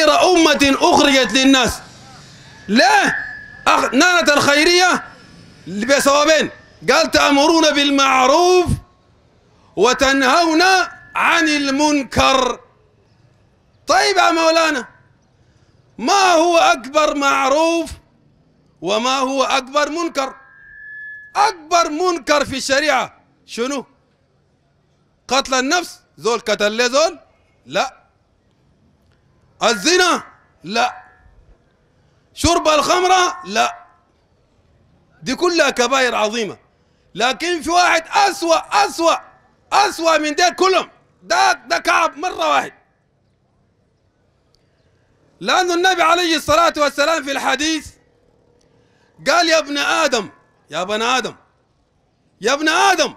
خير أمة أخرجت للناس لا أخ... نانة الخيرية بسببين قال تأمرون بالمعروف وتنهون عن المنكر طيب يا مولانا ما هو أكبر معروف وما هو أكبر منكر أكبر منكر في الشريعة شنو قتل النفس زول قتل ليه زول لا الزنا لا شرب الخمرة لا دي كلها كبائر عظيمة لكن في واحد أسوأ أسوأ أسوأ من ده كلهم ده ده كعب مرة واحد لأن النبي عليه الصلاة والسلام في الحديث قال يا ابن آدم يا ابن آدم يا ابن آدم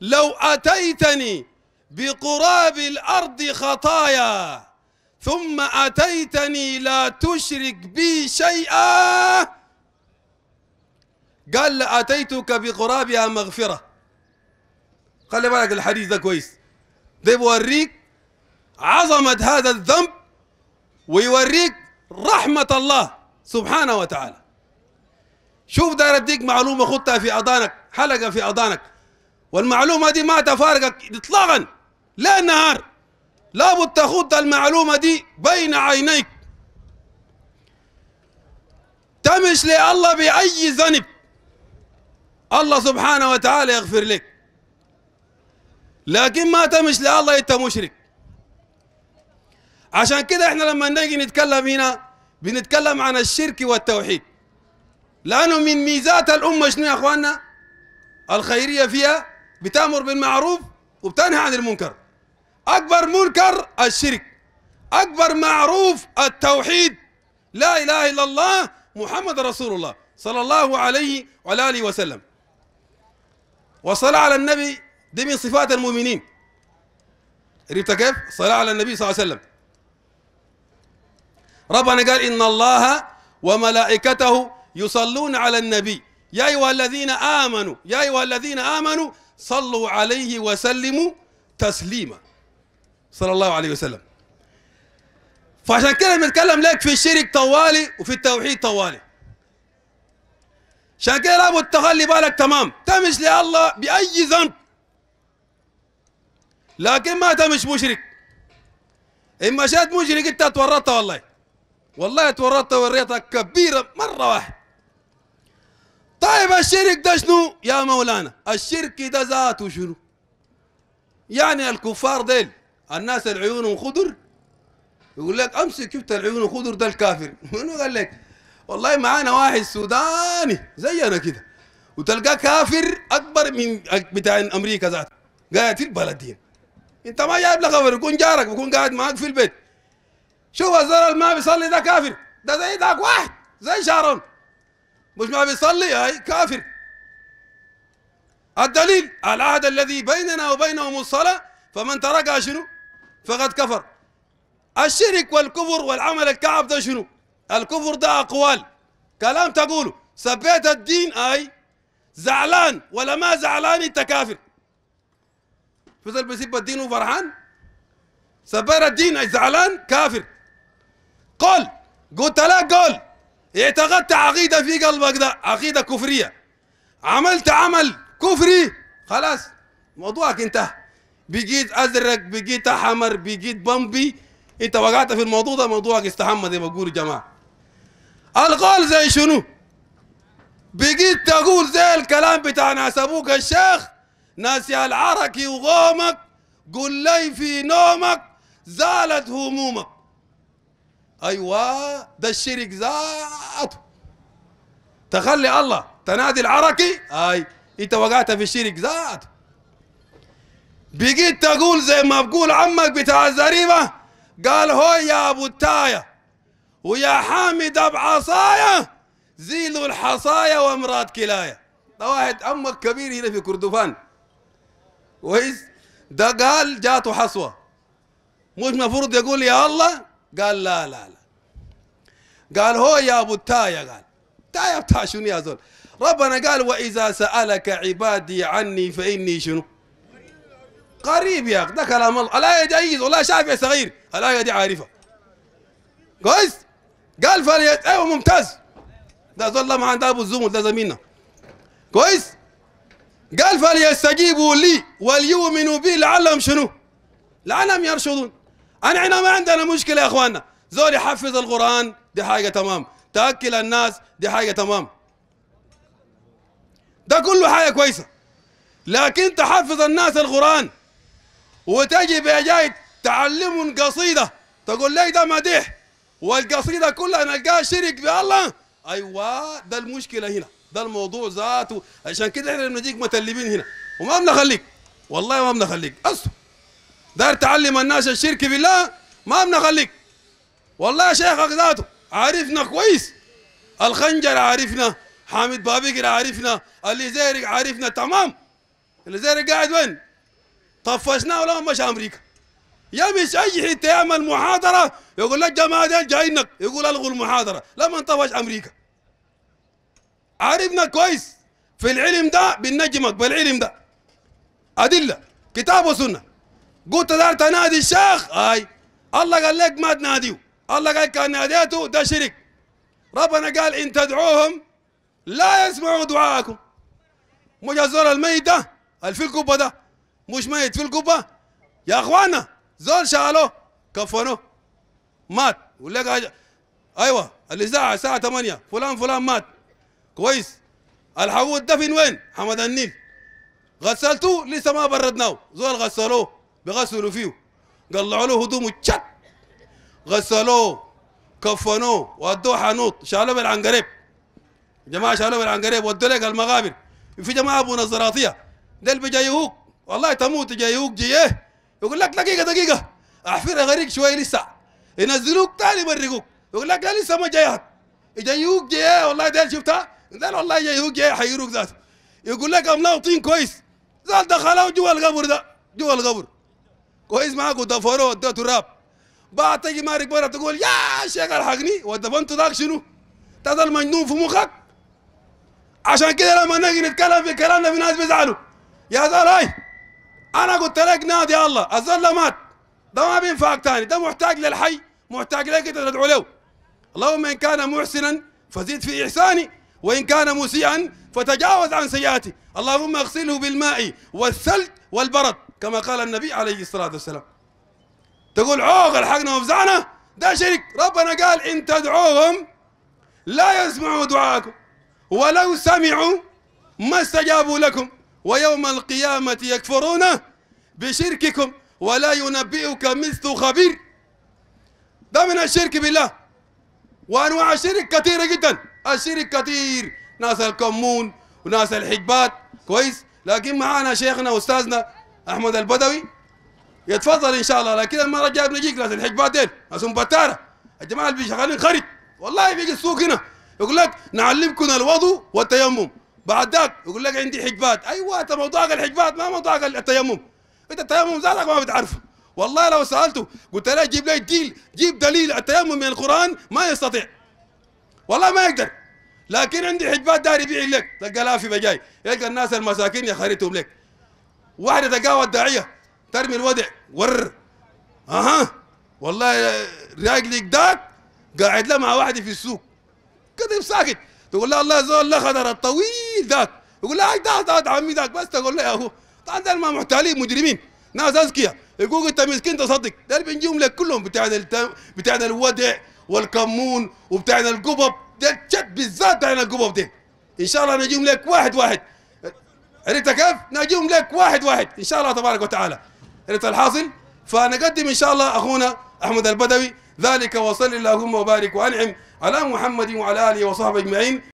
لو أتيتني بقراب الأرض خطايا ثم أتيتني لا تشرك بي شيئا قال لأتيتك بقرابها مغفرة خلي بالك الحديث ده كويس ده يوريك عظمة هذا الذنب ويوريك رحمة الله سبحانه وتعالى شوف داير اديك معلومة خدتها في أضانك حلقة في أضانك والمعلومة دي ما تفارقك إطلاقا لا نهار لابد تخوض المعلومة دي بين عينيك تمش لله بأي ذنب الله سبحانه وتعالى يغفر لك لكن ما تمش لله انت مشرك عشان كده احنا لما نجي نتكلم هنا بنتكلم عن الشرك والتوحيد لانه من ميزات الامه شنو يا اخواننا الخيريه فيها بتامر بالمعروف وبتنهى عن المنكر أكبر منكر الشرك أكبر معروف التوحيد لا إله إلا الله محمد رسول الله صلى الله عليه وعلى آله وسلم والصلاة على النبي دي من صفات المؤمنين عرفت كيف؟ الصلاة على النبي صلى الله عليه وسلم ربنا قال إن الله وملائكته يصلون على النبي يا أيها الذين آمنوا يا أيها الذين آمنوا صلوا عليه وسلموا تسليما صلى الله عليه وسلم فعشان كده بنتكلم لك في الشرك طوالي وفي التوحيد طوالي عشان كده لابد تخلي بالك تمام تمش لله بأي ذنب لكن ما تمش مشرك اما شاد مشرك أنت تورطت والله والله تورطت وريتك كبيرة مرة واحدة طيب الشرك ده شنو يا مولانا الشرك ده ذاته شنو يعني الكفار ديل الناس العيون خضر يقول لك امسك شفت العيون خضر ده الكافر منو قال لك والله معانا واحد سوداني زينا كده وتلقاه كافر اكبر من بتاع امريكا ذات قاعد في البلد دي انت ما جايب لك خبر يكون جارك يكون قاعد معاك في البيت شوف الزر ما بيصلي ده كافر ده زي ذاك واحد زي شارون مش ما بيصلي هاي كافر الدليل العهد الذي بيننا وبينهم الصلاة فمن تركها شنو فقد كفر الشرك والكفر والعمل الكعب ده شنو الكفر ده أقوال كلام تقوله سبيت الدين أي زعلان ولا ما زعلان أنت كافر فزل بيسب الدين وفرحان سبيت الدين أي زعلان كافر قل قلت لك قل اعتقدت عقيدة في قلبك ده عقيدة كفرية عملت عمل كفري خلاص موضوعك انتهى بقيت ازرق بقيت احمر بقيت بمبي انت وقعت في الموضوع ده موضوعك استحمى زي ما يا جماعه القول زي شنو بقيت تقول زي الكلام بتاع ناس ابوك الشيخ ناس يا العركي وغومك قل لي في نومك زالت همومك ايوه ده الشرك ذاته تخلي الله تنادي العركي اي انت وقعت في الشرك ذاته بقيت تقول زي ما بقول عمك بتاع الزريبة قال هو يا أبو التاية ويا حامد بعصايا زيلوا الحصايا وامرات كلاية ده واحد أمك كبير هنا في كردفان كويس ده قال جاته حصوة مش مفروض يقول يا الله قال لا لا لا قال هو يا أبو التاية قال تاية بتاع شنو يا زول ربنا قال وإذا سألك عبادي عني فإني شنو قريب يا اخي ده كلام الله الايه دي اي والله يا صغير الايه دي عارفة كويس قال فليت ايوه ممتاز ده زول ما عنده ابو الزمر ده زميلنا كويس قال فليستجيبوا لي وليؤمنوا بي لعلهم شنو لعلهم يرشدون انا هنا ما عندنا مشكله يا اخواننا زول يحفظ القران دي حاجه تمام تاكل الناس دي حاجه تمام ده كله حاجه كويسه لكن تحفظ الناس القران وتجي بجاي تعلمه قصيدة تقول لي ده مديح والقصيدة كلها نلقاها شرك بالله أيوة ده المشكلة هنا ده الموضوع ذاته عشان كده احنا بنجيك متلبين هنا وما بنخليك والله ما بنخليك أصل دار تعلم الناس الشرك بالله ما بنخليك والله يا شيخك ذاته عارفنا كويس الخنجر عارفنا حامد بابكر عارفنا اللي زيرك عارفنا تمام اللي زيرك قاعد وين طفشناه لما مشى امريكا يا مش اي حته يعمل محاضره يقول لك جماعه ديل جايينك يقول الغوا المحاضره لما طفش امريكا عارفنا كويس في العلم ده بنجمك بالعلم ده ادله كتاب وسنه قلت دار تنادي الشيخ اي الله قال لك ما تناديه الله قال كان ناديته ده شرك ربنا قال ان تدعوهم لا يسمعوا دعاءكم مجازور الميت ده القبه ده مش ميت في القبه يا اخوانا زول شالوه كفنوه مات ولقى ايوه الاذاعه الساعه 8 فلان فلان مات كويس الحقوه الدفن وين؟ حمد النيل غسلتوه لسه ما بردناه زول غسلوه بغسلوا فيه قلعوا له هدومه تشت غسلوه كفنوه ودوه حنوط شالوه بالعنقريب جماعه شالوه بالعنقريب ودوه لك المغابر في جماعه ابو نظراطيه ده اللي بيجيهوك والله تموت جاي يوجي ايه يقول لك دقيقه دقيقه احفر غريق شويه لسه ينزلوك تاني برقوك يقول لك لا لسه ما جايات يجيوك جاي ايه والله ديل شفتها ديل والله يجيوك جاي حيروك ذات يقول لك املاو طين كويس زال دخلوا جوا القبر ده جوا القبر كويس معاك ودفروا ودوه تراب بعد تجي مارك برا تقول يا شيخ الحقني ودفنت ذاك شنو؟ تظل مجنون في مخك عشان كده لما نجي نتكلم في كلامنا في ناس بيزعلوا يا زلمه انا قلت لك نادي الله الزلة مات ده ما بينفعك تاني ده محتاج للحي محتاج لك انت تدعو له اللهم ان كان محسنا فزد في احساني وان كان مسيئا فتجاوز عن سيئاتي اللهم اغسله بالماء والثلج والبرد كما قال النبي عليه الصلاه والسلام تقول عوغ الحقنا وفزعنا ده شرك ربنا قال ان تدعوهم لا يسمعوا دعاءكم ولو سمعوا ما استجابوا لكم ويوم القيامة يكفرون بشرككم ولا ينبئك مثل خبير ده من الشرك بالله وأنواع الشرك كثيرة جدا الشرك كثير ناس الكمون وناس الحجبات كويس لكن معانا شيخنا أستاذنا أحمد البدوي يتفضل إن شاء الله لكن المرة الجاية بنجيك ناس الحجبات دين ناس بتارة الجماعة اللي شغالين خرج والله بيجي السوق هنا يقول لك نعلمكم الوضوء والتيمم بعد ذاك يقول لك عندي حجبات ايوه انت موضوعك الحجبات ما موضوعك التيمم انت التيمم ذاتك ما بتعرفه والله لو سالته قلت له جيب لي دليل جيب دليل التيمم من القران ما يستطيع والله ما يقدر لكن عندي حجبات داير يبيع لك تلقى لافي بجاي يلقى الناس المساكين خريتهم لك واحده تقاوى الداعيه ترمي الودع ور اها والله راجلك ذاك قاعد له مع واحده في السوق كذب ساكت تقول لا الله زول لا خدر الطويل ذاك يقول لا ده ده عمي ذاك بس تقول له يا اخو ده ما محتالين مجرمين ناس اذكياء يقول انت مسكين تصدق ده اللي بنجيهم لك كلهم بتاع التم... بتاع الودع والكمون وبتاع القبب ده الشد بالذات بتاع القبب ده ان شاء الله نجيهم لك واحد واحد عرفت كيف؟ نجيهم لك واحد واحد ان شاء الله تبارك وتعالى عرفت الحاصل؟ فنقدم ان شاء الله اخونا احمد البدوي ذلك وصل اللهم وبارك وانعم على محمد وعلى آله وصحبه أجمعين